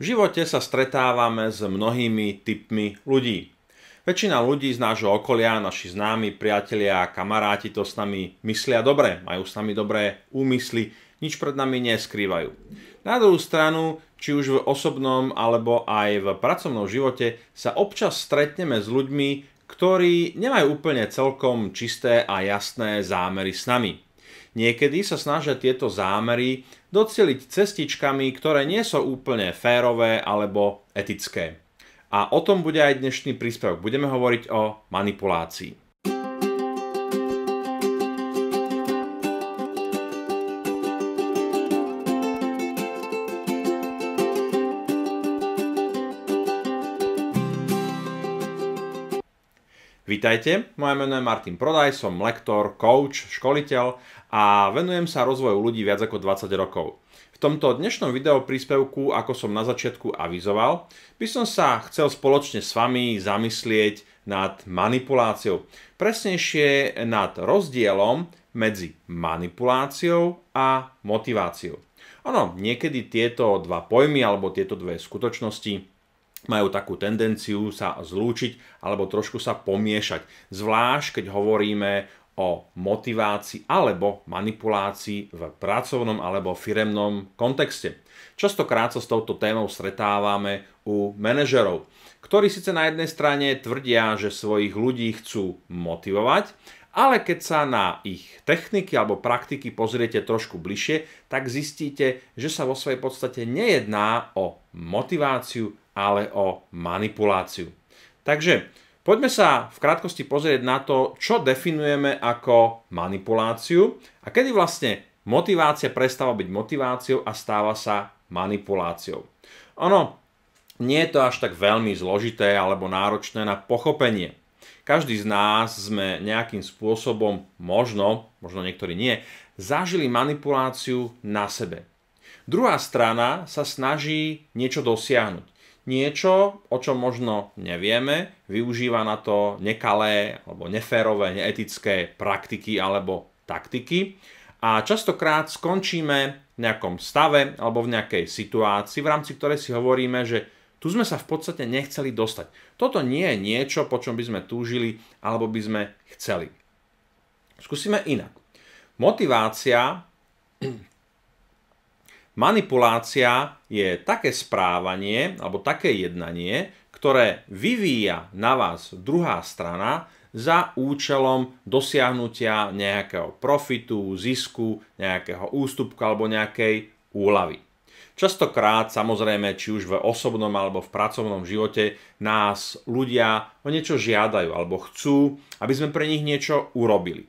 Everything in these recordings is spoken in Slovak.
V živote sa stretávame s mnohými typmi ľudí. Väčšina ľudí z nášho okolia, naši známi, priatelia a kamaráti to s nami myslia dobre, majú s nami dobré úmysly, nič pred nami neskrývajú. Na druhú stranu, či už v osobnom alebo aj v pracovnom živote sa občas stretneme s ľuďmi, ktorí nemajú úplne celkom čisté a jasné zámery s nami. Niekedy sa snažia tieto zámery doceliť cestičkami, ktoré nie sú úplne férové alebo etické. A o tom bude aj dnešný príspevok. Budeme hovoriť o manipulácii. Vítajte, moje meno je Martin Prodaj, som lektor, coach, školiteľ a venujem sa rozvoju ľudí viac ako 20 rokov. V tomto dnešnom videopríspevku, ako som na začiatku avizoval, by som sa chcel spoločne s vami zamyslieť nad manipuláciou. Presnejšie nad rozdielom medzi manipuláciou a motiváciou. Ono, niekedy tieto dva pojmy alebo tieto dve skutočnosti majú takú tendenciu sa zlúčiť alebo trošku sa pomiešať. Zvlášť, keď hovoríme o motivácii alebo manipulácii v pracovnom alebo firemnom kontexte. Častokrát sa s touto témou stretávame u manažerov, ktorí síce na jednej strane tvrdia, že svojich ľudí chcú motivovať, ale keď sa na ich techniky alebo praktiky pozriete trošku bližšie, tak zistíte, že sa vo svojej podstate nejedná o motiváciu, ale o manipuláciu. Takže poďme sa v krátkosti pozrieť na to, čo definujeme ako manipuláciu a kedy vlastne motivácia prestáva byť motiváciou a stáva sa manipuláciou. Ono, nie je to až tak veľmi zložité alebo náročné na pochopenie. Každý z nás sme nejakým spôsobom, možno, možno niektorí nie, zažili manipuláciu na sebe. Druhá strana sa snaží niečo dosiahnuť niečo, o čom možno nevieme, využíva na to nekalé alebo neférové, neetické praktiky alebo taktiky a častokrát skončíme v nejakom stave alebo v nejakej situácii, v rámci ktorej si hovoríme, že tu sme sa v podstate nechceli dostať. Toto nie je niečo, po čom by sme túžili alebo by sme chceli. Skúsime inak. Motivácia Manipulácia je také správanie alebo také jednanie, ktoré vyvíja na vás druhá strana za účelom dosiahnutia nejakého profitu, zisku, nejakého ústupku alebo nejakej úlavy. Častokrát, samozrejme, či už v osobnom alebo v pracovnom živote, nás ľudia o niečo žiadajú alebo chcú, aby sme pre nich niečo urobili.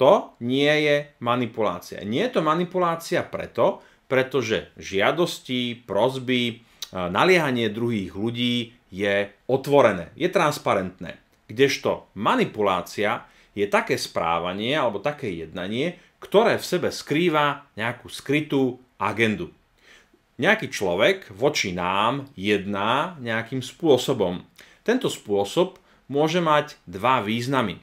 To nie je manipulácia. Nie je to manipulácia preto, pretože žiadosti, prozby, e, naliehanie druhých ľudí je otvorené, je transparentné. Kdežto manipulácia je také správanie alebo také jednanie, ktoré v sebe skrýva nejakú skrytú agendu. Nejaký človek voči nám jedná nejakým spôsobom. Tento spôsob môže mať dva významy.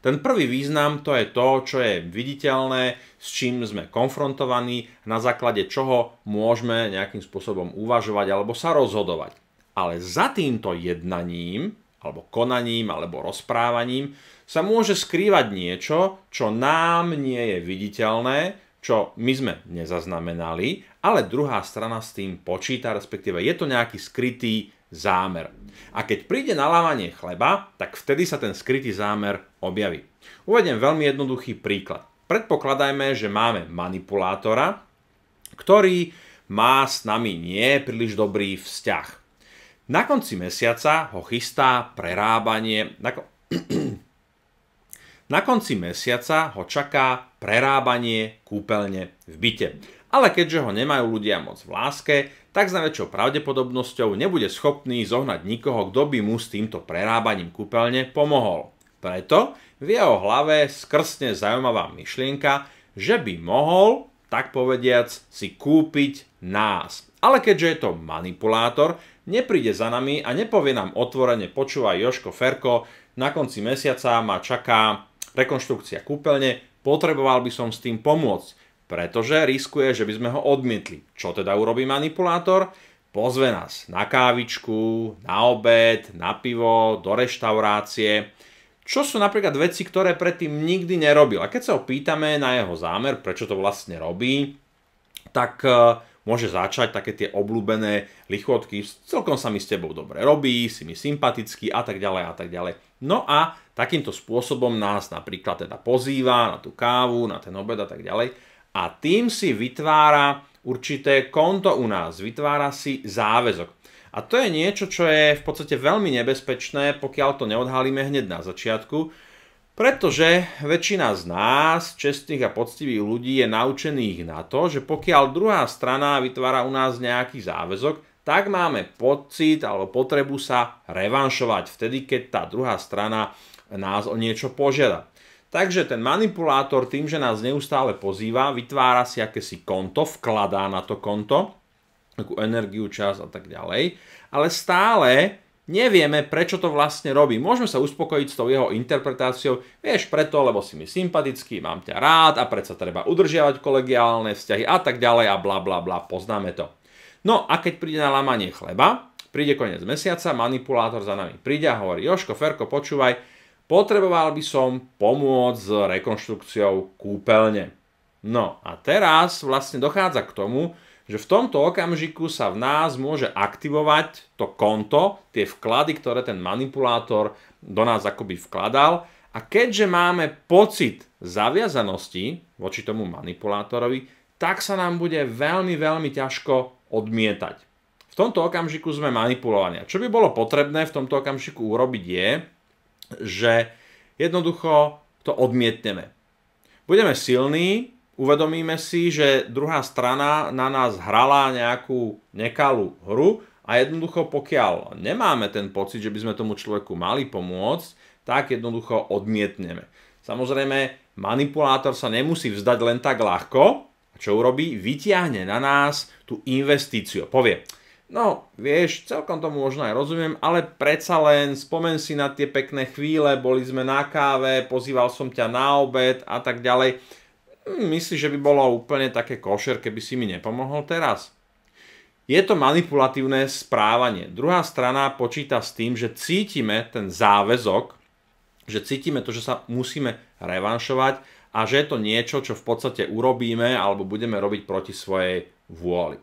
Ten prvý význam to je to, čo je viditeľné, s čím sme konfrontovaní, na základe čoho môžeme nejakým spôsobom uvažovať alebo sa rozhodovať. Ale za týmto jednaním, alebo konaním, alebo rozprávaním sa môže skrývať niečo, čo nám nie je viditeľné, čo my sme nezaznamenali, ale druhá strana s tým počíta, respektíve je to nejaký skrytý zámer. A keď príde nalávanie chleba, tak vtedy sa ten skrytý zámer objaví. Uvediem veľmi jednoduchý príklad. Predpokladajme, že máme manipulátora, ktorý má s nami nie príliš dobrý vzťah. Na konci mesiaca ho chystá prerábanie... Na, ko- na konci mesiaca ho čaká prerábanie kúpeľne v byte. Ale keďže ho nemajú ľudia moc v láske, tak s najväčšou pravdepodobnosťou nebude schopný zohnať nikoho, kto by mu s týmto prerábaním kúpeľne pomohol. Preto v jeho hlave skrsne zaujímavá myšlienka, že by mohol, tak povediac, si kúpiť nás. Ale keďže je to manipulátor, nepríde za nami a nepovie nám otvorene, počúvaj Joško Ferko, na konci mesiaca ma čaká rekonštrukcia kúpeľne, potreboval by som s tým pomôcť, pretože riskuje, že by sme ho odmietli. Čo teda urobí manipulátor? Pozve nás na kávičku, na obed, na pivo, do reštaurácie, čo sú napríklad veci, ktoré predtým nikdy nerobil? A keď sa ho pýtame na jeho zámer, prečo to vlastne robí, tak e, môže začať také tie obľúbené lichotky, celkom sa mi s tebou dobre robí, si mi sympatický a tak ďalej a tak ďalej. No a takýmto spôsobom nás napríklad teda pozýva na tú kávu, na ten obed a tak ďalej a tým si vytvára určité konto u nás, vytvára si záväzok. A to je niečo, čo je v podstate veľmi nebezpečné, pokiaľ to neodhalíme hneď na začiatku, pretože väčšina z nás, čestných a poctivých ľudí, je naučených na to, že pokiaľ druhá strana vytvára u nás nejaký záväzok, tak máme pocit alebo potrebu sa revanšovať vtedy, keď tá druhá strana nás o niečo požiada. Takže ten manipulátor tým, že nás neustále pozýva, vytvára si akési konto, vkladá na to konto takú energiu, čas a tak ďalej. Ale stále nevieme, prečo to vlastne robí. Môžeme sa uspokojiť s tou jeho interpretáciou, vieš preto, lebo si mi sympatický, mám ťa rád a predsa treba udržiavať kolegiálne vzťahy a tak ďalej a bla bla bla, poznáme to. No a keď príde na lamanie chleba, príde koniec mesiaca, manipulátor za nami príde a hovorí, Joško, Ferko, počúvaj, potreboval by som pomôcť s rekonštrukciou kúpeľne. No a teraz vlastne dochádza k tomu, že v tomto okamžiku sa v nás môže aktivovať to konto, tie vklady, ktoré ten manipulátor do nás akoby vkladal. A keďže máme pocit zaviazanosti voči tomu manipulátorovi, tak sa nám bude veľmi, veľmi ťažko odmietať. V tomto okamžiku sme manipulovaní. A čo by bolo potrebné v tomto okamžiku urobiť je, že jednoducho to odmietneme. Budeme silní, uvedomíme si, že druhá strana na nás hrala nejakú nekalú hru a jednoducho pokiaľ nemáme ten pocit, že by sme tomu človeku mali pomôcť, tak jednoducho odmietneme. Samozrejme, manipulátor sa nemusí vzdať len tak ľahko, čo urobí? Vytiahne na nás tú investíciu. Povie, No, vieš, celkom tomu možno aj rozumiem, ale predsa len spomen si na tie pekné chvíle, boli sme na káve, pozýval som ťa na obed a tak ďalej. Hm, myslíš, že by bolo úplne také košer, keby si mi nepomohol teraz? Je to manipulatívne správanie. Druhá strana počíta s tým, že cítime ten záväzok, že cítime to, že sa musíme revanšovať a že je to niečo, čo v podstate urobíme alebo budeme robiť proti svojej vôli. E,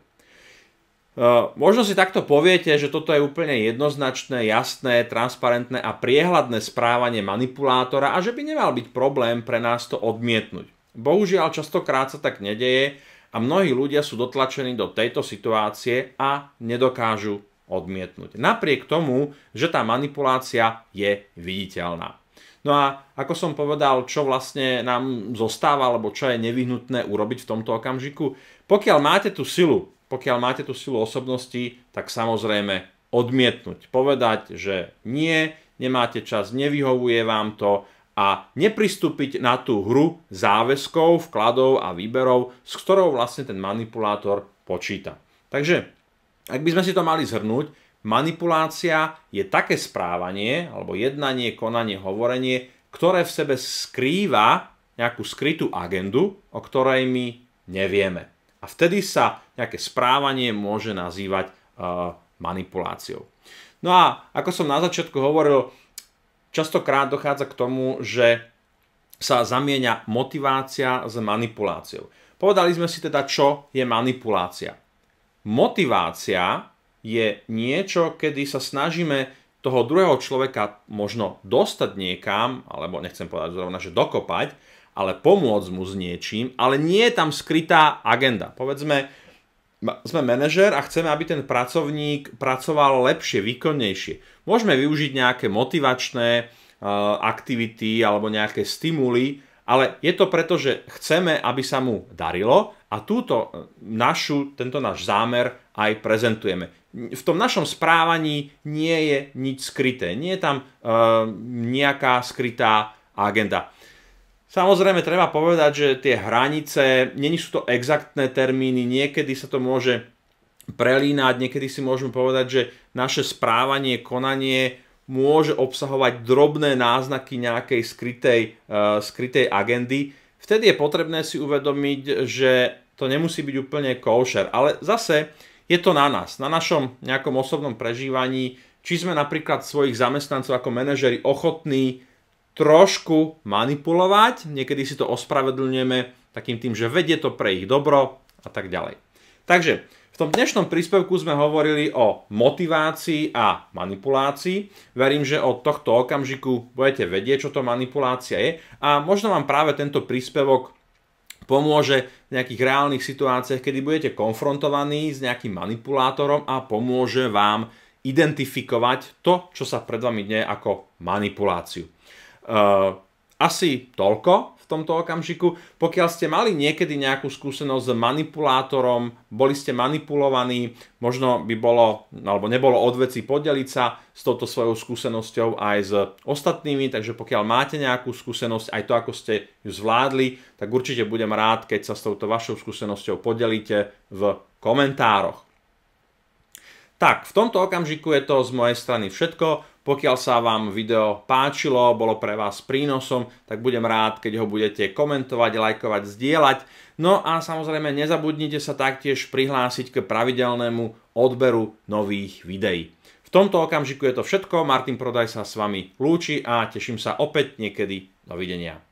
možno si takto poviete, že toto je úplne jednoznačné, jasné, transparentné a priehľadné správanie manipulátora a že by nemal byť problém pre nás to odmietnúť. Bohužiaľ častokrát sa tak nedeje a mnohí ľudia sú dotlačení do tejto situácie a nedokážu odmietnúť. Napriek tomu, že tá manipulácia je viditeľná. No a ako som povedal, čo vlastne nám zostáva, alebo čo je nevyhnutné urobiť v tomto okamžiku? Pokiaľ máte tú silu, pokiaľ máte tú silu osobnosti, tak samozrejme odmietnúť. Povedať, že nie, nemáte čas, nevyhovuje vám to, a nepristúpiť na tú hru záväzkov, vkladov a výberov, s ktorou vlastne ten manipulátor počíta. Takže, ak by sme si to mali zhrnúť, manipulácia je také správanie, alebo jednanie, konanie, hovorenie, ktoré v sebe skrýva nejakú skrytú agendu, o ktorej my nevieme. A vtedy sa nejaké správanie môže nazývať eh, manipuláciou. No a ako som na začiatku hovoril, častokrát dochádza k tomu, že sa zamieňa motivácia s manipuláciou. Povedali sme si teda, čo je manipulácia. Motivácia je niečo, kedy sa snažíme toho druhého človeka možno dostať niekam, alebo nechcem povedať zrovna, že dokopať, ale pomôcť mu s niečím, ale nie je tam skrytá agenda. Povedzme, sme manažer a chceme, aby ten pracovník pracoval lepšie, výkonnejšie. Môžeme využiť nejaké motivačné eh, aktivity alebo nejaké stimuly, ale je to preto, že chceme, aby sa mu darilo a túto eh, našu, tento náš zámer aj prezentujeme. V tom našom správaní nie je nič skryté, nie je tam uh, nejaká skrytá agenda. Samozrejme, treba povedať, že tie hranice, není sú to exaktné termíny, niekedy sa to môže prelínať, niekedy si môžeme povedať, že naše správanie, konanie môže obsahovať drobné náznaky nejakej skrytej, uh, skrytej agendy. Vtedy je potrebné si uvedomiť, že to nemusí byť úplne košer. Ale zase je to na nás, na našom nejakom osobnom prežívaní, či sme napríklad svojich zamestnancov ako manažeri ochotní trošku manipulovať, niekedy si to ospravedlňujeme takým tým, že vedie to pre ich dobro a tak ďalej. Takže v tom dnešnom príspevku sme hovorili o motivácii a manipulácii. Verím, že od tohto okamžiku budete vedieť, čo to manipulácia je a možno vám práve tento príspevok pomôže v nejakých reálnych situáciách, kedy budete konfrontovaní s nejakým manipulátorom a pomôže vám identifikovať to, čo sa pred vami deje ako manipuláciu. Eh, asi toľko v tomto okamžiku. Pokiaľ ste mali niekedy nejakú skúsenosť s manipulátorom, boli ste manipulovaní, možno by bolo, alebo nebolo odveci podeliť sa s touto svojou skúsenosťou aj s ostatnými, takže pokiaľ máte nejakú skúsenosť, aj to, ako ste ju zvládli, tak určite budem rád, keď sa s touto vašou skúsenosťou podelíte v komentároch. Tak, v tomto okamžiku je to z mojej strany všetko. Pokiaľ sa vám video páčilo, bolo pre vás prínosom, tak budem rád, keď ho budete komentovať, lajkovať, zdieľať. No a samozrejme nezabudnite sa taktiež prihlásiť k pravidelnému odberu nových videí. V tomto okamžiku je to všetko, Martin Prodaj sa s vami lúči a teším sa opäť niekedy. Dovidenia.